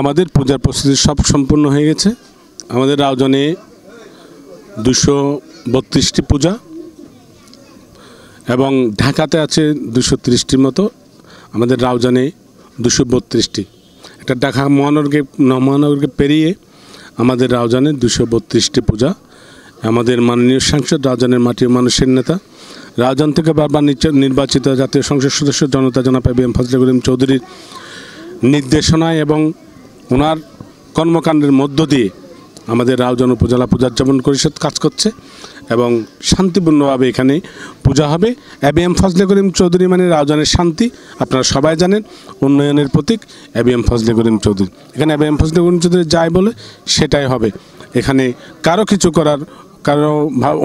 আমাদের পূজার প্রস্তুতি সব সম্পূর্ণ হয়ে গেছে আমাদের রাউজনে দুশো বত্রিশটি পূজা এবং ঢাকাতে আছে দুশো তিরিশটির মতো আমাদের রাউজানে দুশো বত্রিশটি এটা ঢাকা মহানগরকে মহানগরকে পেরিয়ে আমাদের রাউজানে দুশো বত্রিশটি পূজা আমাদের মাননীয় সাংসদ রাউজানের মাটির মানুষের নেতা রাজন থেকে বারবার নির্বাচিত জাতীয় সংসদ সদস্য জনতা জনাপা বি এম ফজলে করিম চৌধুরীর নির্দেশনায় এবং ওনার কর্মকাণ্ডের মধ্য দিয়ে আমাদের রাউজন উপজেলা পূজার্যাপন পরিষদ কাজ করছে এবং শান্তিপূর্ণভাবে এখানে পূজা হবে এবি এম ফজলে করিম চৌধুরী মানে রাউজানের শান্তি আপনারা সবাই জানেন উন্নয়নের প্রতীক এবি এম ফজলে করিম চৌধুরী এখানে এবি এম ফজলে করিম চৌধুরী যায় বলে সেটাই হবে এখানে কারো কিছু করার কারো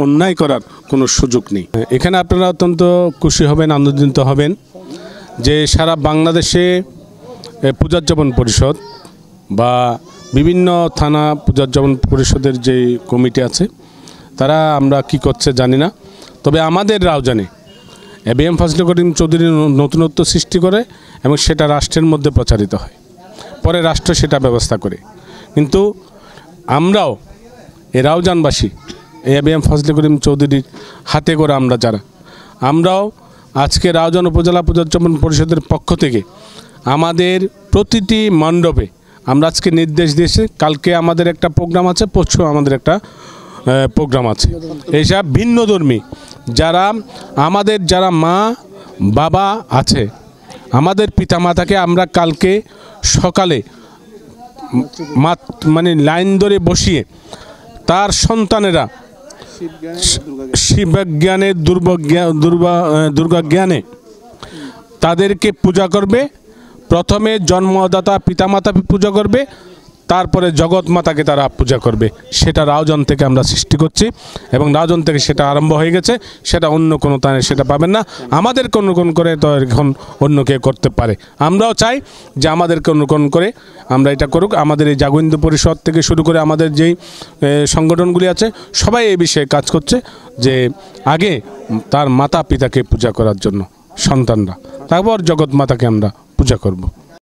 অন্যায় করার কোনো সুযোগ নেই এখানে আপনারা অত্যন্ত খুশি হবেন আনন্দিত হবেন যে সারা বাংলাদেশে পূজার্যাপন পরিষদ বা বিভিন্ন থানা যেমন পরিষদের যে কমিটি আছে তারা আমরা কি করছে জানি না তবে আমাদের রাউজানে এবিএম ফাজলুল করিম চৌধুরী নতুনত্ব সৃষ্টি করে এবং সেটা রাষ্ট্রের মধ্যে প্রচারিত হয় পরে রাষ্ট্র সেটা ব্যবস্থা করে কিন্তু আমরাও এ বি এম ফাজলুল করিম চৌধুরীর হাতে করে আমরা যারা আমরাও আজকে রাওজান উপজেলা পুজোজ্জাপন পরিষদের পক্ষ থেকে আমাদের প্রতিটি মণ্ডপে আমরা আজকে নির্দেশ দিয়েছি কালকে আমাদের একটা প্রোগ্রাম আছে পরশু আমাদের একটা প্রোগ্রাম আছে এইসব ভিন্নধর্মী যারা আমাদের যারা মা বাবা আছে আমাদের পিতামাতাকে আমরা কালকে সকালে মানে লাইন ধরে বসিয়ে তার সন্তানেরা শিবজ্ঞানে দুর্বা দুর্গা জ্ঞানে তাদেরকে পূজা করবে প্রথমে জন্মদাতা পিতামাতা পূজা করবে তারপরে জগৎ মাতাকে তারা পূজা করবে সেটা রাউজন থেকে আমরা সৃষ্টি করছি এবং রাউজন থেকে সেটা আরম্ভ হয়ে গেছে সেটা অন্য কোনো তানে সেটা পাবেন না আমাদেরকে অনুকরণ করে তো এখন অন্য কেউ করতে পারে আমরাও চাই যে আমাদেরকে অনুকরণ করে আমরা এটা করুক আমাদের এই জাগরিন্দ পরিষদ থেকে শুরু করে আমাদের যেই সংগঠনগুলি আছে সবাই এই বিষয়ে কাজ করছে যে আগে তার মাতা পিতাকে পূজা করার জন্য সন্তানরা তারপর জগৎ মাতাকে আমরা পূজা করবো